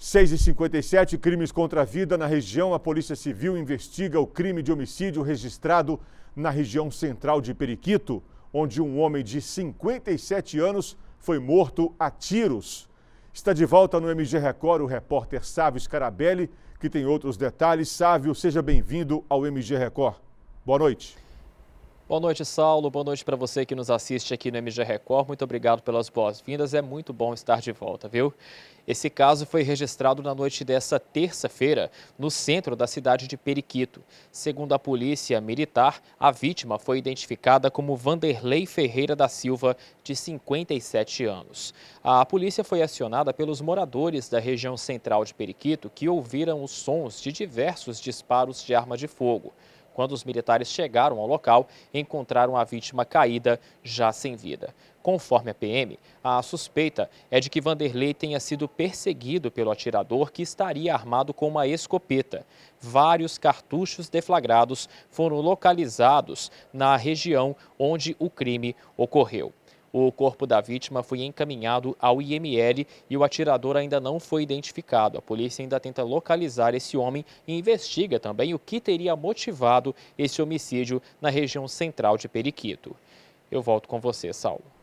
6h57, crimes contra a vida na região. A Polícia Civil investiga o crime de homicídio registrado na região central de Periquito, onde um homem de 57 anos foi morto a tiros. Está de volta no MG Record o repórter Sávio Scarabelli, que tem outros detalhes. Sávio, seja bem-vindo ao MG Record. Boa noite. Boa noite, Saulo. Boa noite para você que nos assiste aqui no MG Record. Muito obrigado pelas boas-vindas. É muito bom estar de volta, viu? Esse caso foi registrado na noite dessa terça-feira, no centro da cidade de Periquito. Segundo a polícia militar, a vítima foi identificada como Vanderlei Ferreira da Silva, de 57 anos. A polícia foi acionada pelos moradores da região central de Periquito, que ouviram os sons de diversos disparos de arma de fogo. Quando os militares chegaram ao local, encontraram a vítima caída, já sem vida. Conforme a PM, a suspeita é de que Vanderlei tenha sido perseguido pelo atirador que estaria armado com uma escopeta. Vários cartuchos deflagrados foram localizados na região onde o crime ocorreu. O corpo da vítima foi encaminhado ao IML e o atirador ainda não foi identificado. A polícia ainda tenta localizar esse homem e investiga também o que teria motivado esse homicídio na região central de Periquito. Eu volto com você, Saulo.